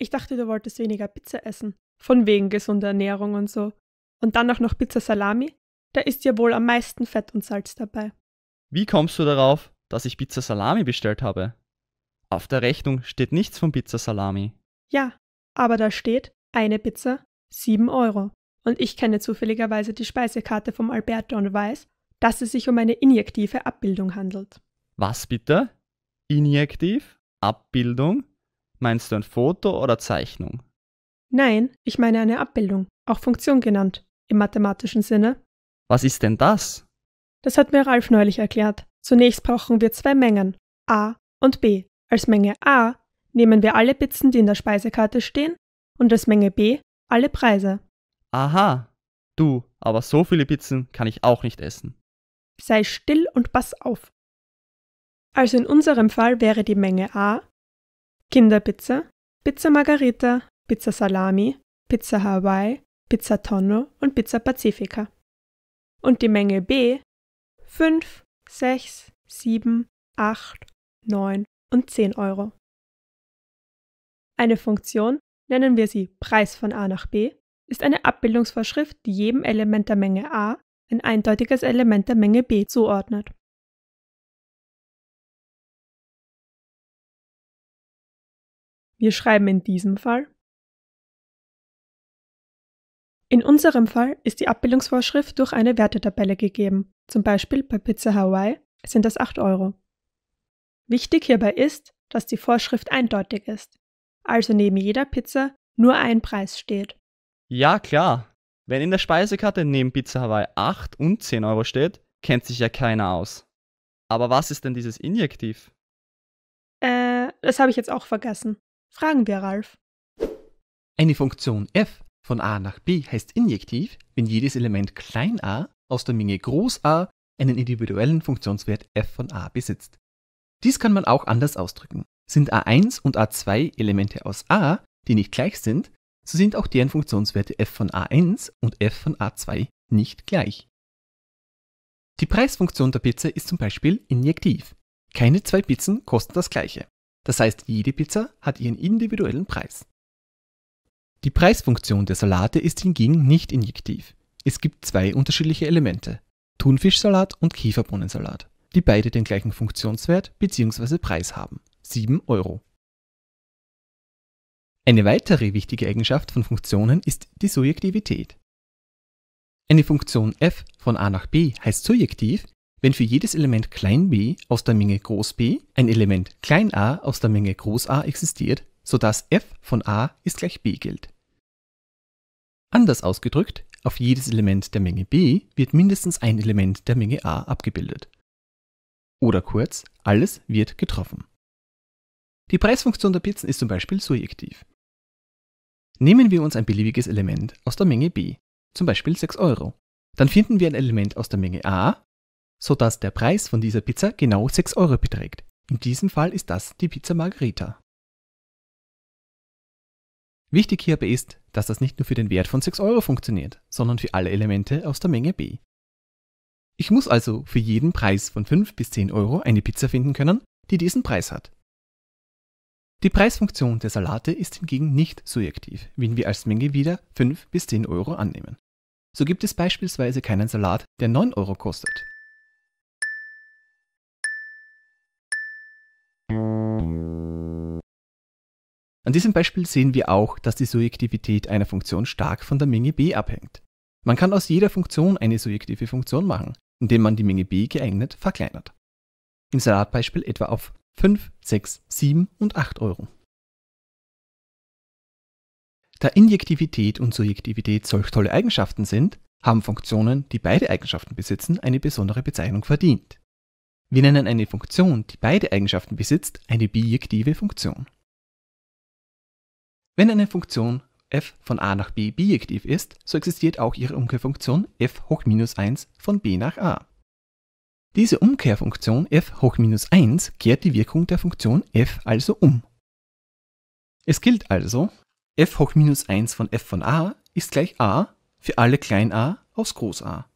Ich dachte, du wolltest weniger Pizza essen. Von wegen gesunder Ernährung und so. Und dann auch noch Pizza Salami? Da ist ja wohl am meisten Fett und Salz dabei. Wie kommst du darauf, dass ich Pizza Salami bestellt habe? Auf der Rechnung steht nichts von Pizza Salami. Ja, aber da steht eine Pizza 7 Euro. Und ich kenne zufälligerweise die Speisekarte vom Alberto und weiß, dass es sich um eine injektive Abbildung handelt. Was bitte? Injektiv? Abbildung? Meinst du ein Foto oder Zeichnung? Nein, ich meine eine Abbildung, auch Funktion genannt, im mathematischen Sinne. Was ist denn das? Das hat mir Ralf neulich erklärt. Zunächst brauchen wir zwei Mengen, a und b. Als Menge a nehmen wir alle Pizzen, die in der Speisekarte stehen, und als Menge b alle Preise. Aha, du, aber so viele Pizzen kann ich auch nicht essen. Sei still und pass auf. Also in unserem Fall wäre die Menge a Kinderpizza, Pizza Margarita, Pizza Salami, Pizza Hawaii, Pizza Tonno und Pizza Pacifica. Und die Menge B 5, 6, 7, 8, 9 und 10 Euro. Eine Funktion, nennen wir sie Preis von A nach B, ist eine Abbildungsvorschrift, die jedem Element der Menge A ein eindeutiges Element der Menge B zuordnet. Wir schreiben in diesem Fall in unserem Fall ist die Abbildungsvorschrift durch eine Wertetabelle gegeben. Zum Beispiel bei Pizza Hawaii sind das 8 Euro. Wichtig hierbei ist, dass die Vorschrift eindeutig ist. Also neben jeder Pizza nur ein Preis steht. Ja, klar. Wenn in der Speisekarte neben Pizza Hawaii 8 und 10 Euro steht, kennt sich ja keiner aus. Aber was ist denn dieses Injektiv? Äh, das habe ich jetzt auch vergessen. Fragen wir Ralf. Eine Funktion f von a nach b heißt injektiv, wenn jedes Element klein a aus der Menge groß a einen individuellen Funktionswert f von a besitzt. Dies kann man auch anders ausdrücken. Sind a1 und a2 Elemente aus a, die nicht gleich sind, so sind auch deren Funktionswerte f von a1 und f von a2 nicht gleich. Die Preisfunktion der Pizza ist zum Beispiel injektiv. Keine zwei Pizzen kosten das gleiche. Das heißt, jede Pizza hat ihren individuellen Preis. Die Preisfunktion der Salate ist hingegen nicht injektiv. Es gibt zwei unterschiedliche Elemente, Thunfischsalat und Käferbohnensalat, die beide den gleichen Funktionswert bzw. Preis haben, 7 Euro. Eine weitere wichtige Eigenschaft von Funktionen ist die Surjektivität. Eine Funktion f von a nach b heißt surjektiv, wenn für jedes Element b aus der Menge B ein Element a aus der Menge A existiert, sodass f von a ist gleich b gilt. Anders ausgedrückt, auf jedes Element der Menge b wird mindestens ein Element der Menge a abgebildet. Oder kurz, alles wird getroffen. Die Preisfunktion der Pizzen ist zum Beispiel surjektiv. Nehmen wir uns ein beliebiges Element aus der Menge b, zum Beispiel 6 Euro, dann finden wir ein Element aus der Menge a, sodass der Preis von dieser Pizza genau 6 Euro beträgt. In diesem Fall ist das die Pizza Margherita. Wichtig hierbei ist, dass das nicht nur für den Wert von 6 Euro funktioniert, sondern für alle Elemente aus der Menge B. Ich muss also für jeden Preis von 5 bis 10 Euro eine Pizza finden können, die diesen Preis hat. Die Preisfunktion der Salate ist hingegen nicht subjektiv, wenn wir als Menge wieder 5 bis 10 Euro annehmen. So gibt es beispielsweise keinen Salat, der 9 Euro kostet. An diesem Beispiel sehen wir auch, dass die Surjektivität einer Funktion stark von der Menge b abhängt. Man kann aus jeder Funktion eine surjektive Funktion machen, indem man die Menge b geeignet verkleinert. Im Salatbeispiel etwa auf 5, 6, 7 und 8 Euro. Da Injektivität und Surjektivität solch tolle Eigenschaften sind, haben Funktionen, die beide Eigenschaften besitzen, eine besondere Bezeichnung verdient. Wir nennen eine Funktion, die beide Eigenschaften besitzt, eine bijektive Funktion. Wenn eine Funktion f von a nach b bijektiv ist, so existiert auch ihre Umkehrfunktion f hoch minus 1 von b nach a. Diese Umkehrfunktion f hoch minus 1 kehrt die Wirkung der Funktion f also um. Es gilt also, f hoch minus 1 von f von a ist gleich a für alle klein a aus groß a.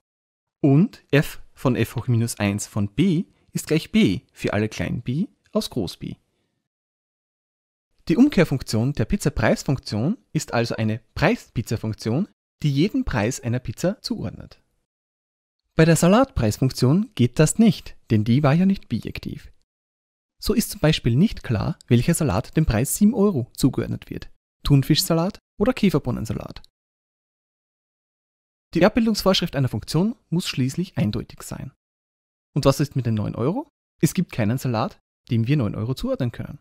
Und f von f hoch minus 1 von b ist gleich b für alle kleinen b aus Groß B. Die Umkehrfunktion der Pizzapreisfunktion ist also eine Preispizzafunktion, die jeden Preis einer Pizza zuordnet. Bei der Salatpreisfunktion geht das nicht, denn die war ja nicht bijektiv. So ist zum Beispiel nicht klar, welcher Salat dem Preis 7 Euro zugeordnet wird. Thunfischsalat oder Käferbohnensalat. Die Abbildungsvorschrift einer Funktion muss schließlich eindeutig sein. Und was ist mit den 9 Euro? Es gibt keinen Salat, dem wir 9 Euro zuordnen können.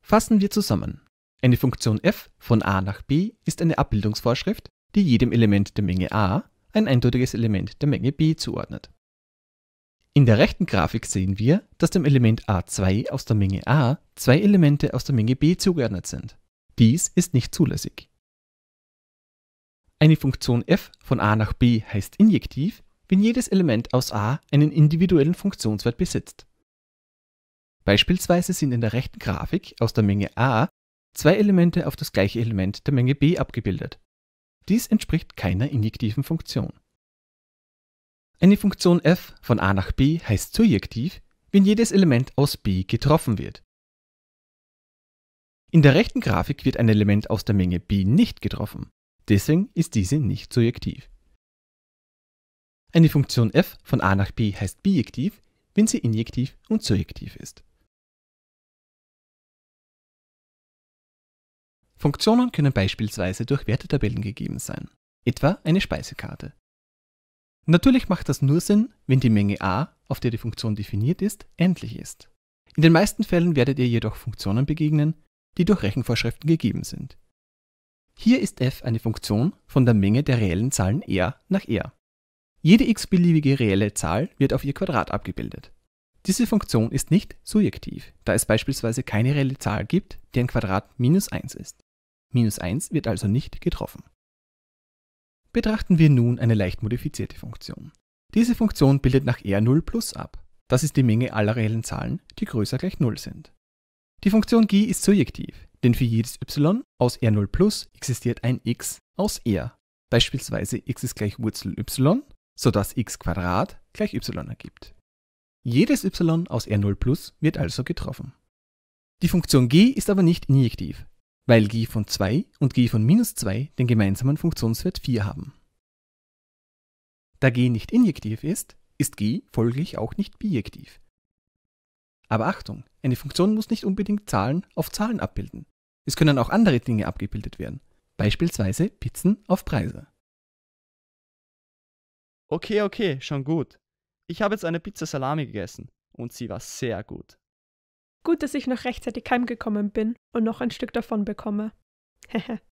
Fassen wir zusammen. Eine Funktion f von a nach b ist eine Abbildungsvorschrift, die jedem Element der Menge a ein eindeutiges Element der Menge b zuordnet. In der rechten Grafik sehen wir, dass dem Element a2 aus der Menge a zwei Elemente aus der Menge b zugeordnet sind. Dies ist nicht zulässig. Eine Funktion f von a nach b heißt injektiv, wenn jedes Element aus A einen individuellen Funktionswert besitzt. Beispielsweise sind in der rechten Grafik aus der Menge A zwei Elemente auf das gleiche Element der Menge B abgebildet. Dies entspricht keiner injektiven Funktion. Eine Funktion f von a nach b heißt surjektiv, wenn jedes Element aus b getroffen wird. In der rechten Grafik wird ein Element aus der Menge b nicht getroffen, deswegen ist diese nicht surjektiv. Eine Funktion f von a nach b heißt bijektiv, wenn sie injektiv und surjektiv ist. Funktionen können beispielsweise durch Wertetabellen gegeben sein, etwa eine Speisekarte. Natürlich macht das nur Sinn, wenn die Menge a, auf der die Funktion definiert ist, endlich ist. In den meisten Fällen werdet ihr jedoch Funktionen begegnen, die durch Rechenvorschriften gegeben sind. Hier ist f eine Funktion von der Menge der reellen Zahlen r nach r. Jede x-beliebige reelle Zahl wird auf ihr Quadrat abgebildet. Diese Funktion ist nicht surjektiv, da es beispielsweise keine reelle Zahl gibt, deren Quadrat minus 1 ist. Minus 1 wird also nicht getroffen. Betrachten wir nun eine leicht modifizierte Funktion. Diese Funktion bildet nach R0 plus ab. Das ist die Menge aller reellen Zahlen, die größer gleich 0 sind. Die Funktion g ist surjektiv, denn für jedes y aus R0 plus existiert ein x aus R, beispielsweise x ist gleich Wurzel y sodass x gleich y ergibt. Jedes y aus R0 plus wird also getroffen. Die Funktion g ist aber nicht injektiv, weil g von 2 und g von minus 2 den gemeinsamen Funktionswert 4 haben. Da g nicht injektiv ist, ist g folglich auch nicht bijektiv. Aber Achtung, eine Funktion muss nicht unbedingt Zahlen auf Zahlen abbilden. Es können auch andere Dinge abgebildet werden, beispielsweise Pizzen auf Preise. Okay, okay, schon gut. Ich habe jetzt eine Pizza Salami gegessen und sie war sehr gut. Gut, dass ich noch rechtzeitig heimgekommen bin und noch ein Stück davon bekomme. Hehe.